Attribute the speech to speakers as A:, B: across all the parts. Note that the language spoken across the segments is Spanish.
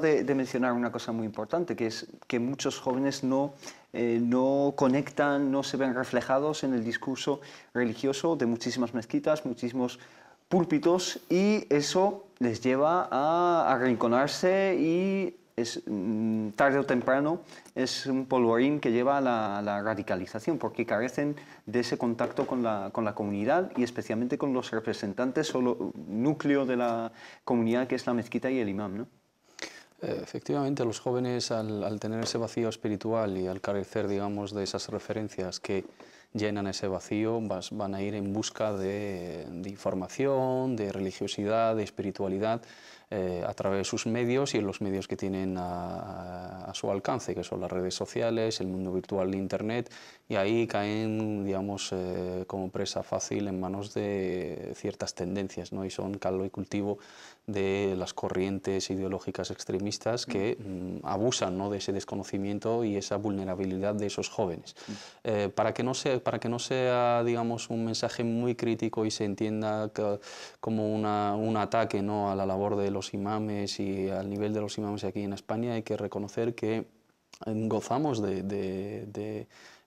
A: de, mencionar una cosa muy importante, que es que muchos jóvenes no, eh, no conectan, no se ven reflejados en el discurso religioso de muchísimas mezquitas, muchísimos púlpitos, y eso les lleva a arrinconarse y es, mm, tarde o temprano es un polvorín que lleva a la, radicalización, porque carecen de ese contacto con la, con la, comunidad y especialmente con los representantes o núcleo de la comunidad que es la mezquita y el imán. ¿no?
B: Eh, efectivamente, los jóvenes al, tener ese vacío espiritual y al carecer, digamos, de esas referencias que llenan ese vacío, van a ir en busca de, información, de religiosidad, de espiritualidad, eh, a través de sus medios y en los medios que tienen a, su alcance, que son las redes sociales, el mundo virtual de Internet, y ahí caen, digamos, eh, como presa fácil en manos de ciertas tendencias, ¿no? y son caldo y cultivo de las corrientes ideológicas extremistas que mm. Mm, abusan ¿no? de ese desconocimiento y esa vulnerabilidad de esos jóvenes. Mm. Eh, para que no se para que no sea, digamos, un mensaje muy crítico y se entienda como un ataque ¿no? a la labor de los imames y al nivel de los imames aquí en España, hay que reconocer que eh, gozamos de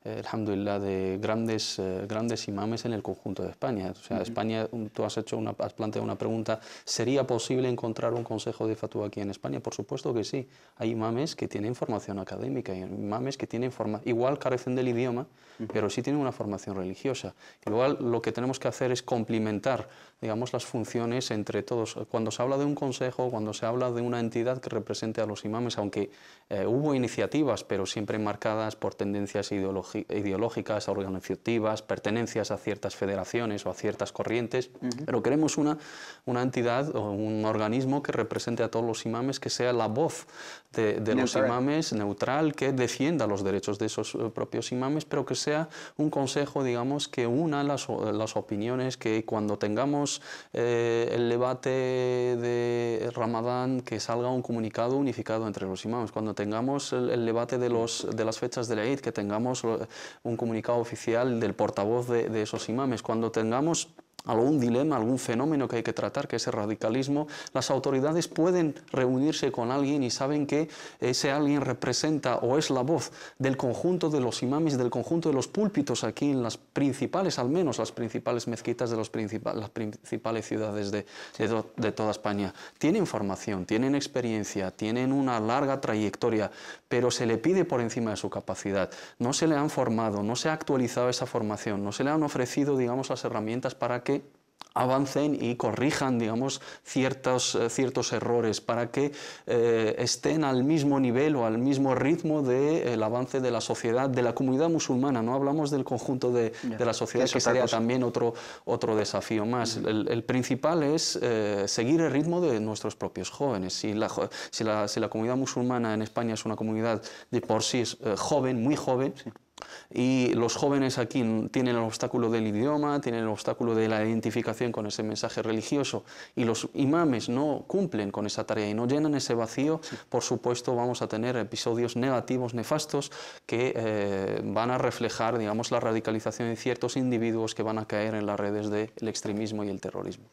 B: eh, alhamdulillah, de grandes, eh, grandes imames en el conjunto de España. O sea, España, tú has, hecho has planteado una pregunta, ¿sería posible encontrar un consejo de fatwa aquí en España? Por supuesto que sí. Hay imames que tienen formación académica, hay imames que tienen forma, igual carecen del idioma, pero sí tienen una formación religiosa. Igual lo que tenemos que hacer es complementar, digamos, las funciones entre todos. Cuando se habla de un consejo, cuando se habla de una entidad que represente a los imames, aunque eh, hubo iniciativas, pero siempre marcadas por tendencias ideológicas, ideológicas, organizativas, pertenencias a ciertas federaciones o a ciertas corrientes, pero queremos una, una entidad o un organismo que represente a todos los imames, que sea la voz de, los imames, neutral, que defienda los derechos de esos eh, propios imames, pero que sea un consejo, digamos, que una las, opiniones, que cuando tengamos eh, el debate de Ramadán, que salga un comunicado unificado entre los imames, cuando tengamos el, debate de, los, de las fechas de la Eid, que tengamos eh, un comunicado oficial del portavoz de, esos imames. Cuando tengamos algún dilema, algún fenómeno que hay que tratar, que es el radicalismo, las autoridades pueden reunirse con alguien y saben que ese alguien representa o es la voz del conjunto de los imames, del conjunto de los púlpitos aquí en las principales, al menos las principales mezquitas de los principales, las principales ciudades de, de, de toda España. Tienen formación, tienen experiencia, tienen una larga trayectoria, pero se le pide por encima de su capacidad. No se le han formado, no se ha actualizado esa formación, no se le han ofrecido, digamos, las herramientas para que avancen y corrijan, digamos, ciertos, eh, ciertos errores para que eh, estén al mismo nivel o al mismo ritmo del eh, avance de la sociedad, de la comunidad musulmana. No hablamos del conjunto de, la sociedad, que sería también otro, otro desafío más. el, principal es seguir el ritmo de nuestros propios jóvenes. Si la, comunidad musulmana en España es una comunidad de por sí joven, muy joven, y los jóvenes aquí tienen el obstáculo del idioma, tienen el obstáculo de la identificación con ese mensaje religioso y los imames no cumplen con esa tarea y no llenan ese vacío, por supuesto vamos a tener episodios negativos, nefastos, que eh, van a reflejar, la radicalización de ciertos individuos que van a caer en las redes del extremismo y el terrorismo.